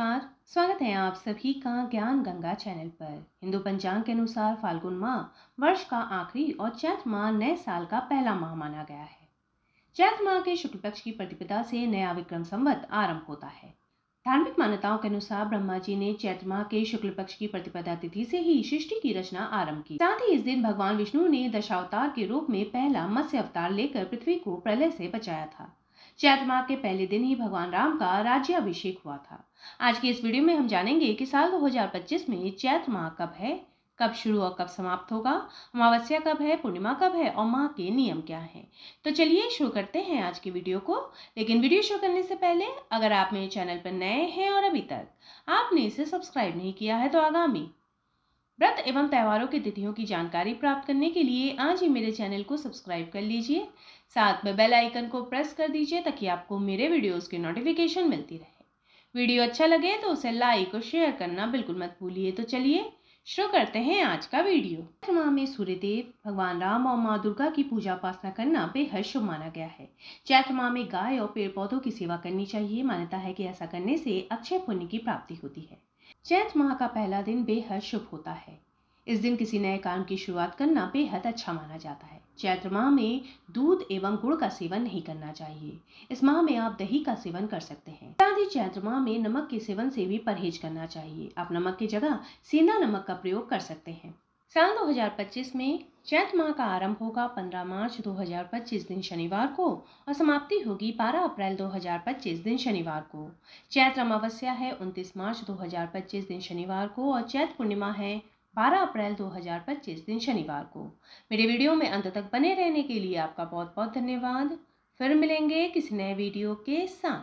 नमस्कार स्वागत है आप सभी का ज्ञान गंगा चैनल पर हिंदू पंचांग के अनुसार फाल्गुन माह वर्ष का आखिरी और चैत माह नए साल का पहला माह माना गया है चैत माह के शुक्ल पक्ष की प्रतिपदा से नया विक्रम संवत आरंभ होता है धार्मिक मान्यताओं के अनुसार ब्रह्मा जी ने चैत माह के शुक्ल पक्ष की प्रतिपदा तिथि से ही सृष्टि की रचना आरंभ की साथ ही इस दिन भगवान विष्णु ने दशावतार के रूप में पहला मत्स्य अवतार लेकर पृथ्वी को प्रलय से बचाया था चैत्र माह के पहले दिन ही भगवान राम का राज्याभिषेक हुआ था आज के इस वीडियो में हम जानेंगे कि साल 2025 में चैत्र माह कब है कब शुरू और कब समाप्त होगा अमावस्या कब है पूर्णिमा कब है और माह के नियम क्या हैं तो चलिए शुरू करते हैं आज की वीडियो को लेकिन वीडियो शुरू करने से पहले अगर आप मेरे चैनल पर नए हैं और अभी तक आपने इसे सब्सक्राइब नहीं किया है तो आगामी व्रत एवं त्यौहारों की तिथियों की जानकारी प्राप्त करने के लिए आज ही मेरे चैनल को सब्सक्राइब कर लीजिए साथ में बेल आइकन को प्रेस कर दीजिए ताकि आपको मेरे वीडियोस की नोटिफिकेशन मिलती रहे वीडियो अच्छा लगे तो उसे लाइक और शेयर करना बिल्कुल मत भूलिए तो चलिए शुरू करते हैं आज का वीडियो माह में सूर्यदेव भगवान राम और माँ दुर्गा की पूजा उपासना करना बेहद शुभ माना गया है चैत्र माह में गाय और पेड़ पौधों की सेवा करनी चाहिए मान्यता है कि ऐसा करने से अक्षय पुण्य की प्राप्ति होती है चैत माह का पहला दिन बेहद शुभ होता है इस दिन किसी नए काम की शुरुआत करना बेहद अच्छा माना जाता है चैत्र माह में दूध एवं गुड़ का सेवन नहीं करना चाहिए इस माह में आप दही का सेवन कर सकते हैं साथ ही चैत्र माह में नमक के सेवन से भी परहेज करना चाहिए आप नमक की जगह सेंधा नमक का प्रयोग कर सकते हैं साल 2025 में चैत माह का आरंभ होगा 15 मार्च 2025 दिन शनिवार को और समाप्ति होगी 12 अप्रैल 2025 दिन शनिवार को चैत्र अमावस्या है 29 मार्च 2025 दिन शनिवार को और चैत पूर्णिमा है 12 अप्रैल 2025 दिन शनिवार को मेरे वीडियो में अंत तक बने रहने के लिए आपका बहुत बहुत धन्यवाद फिर मिलेंगे किसी नए वीडियो के साथ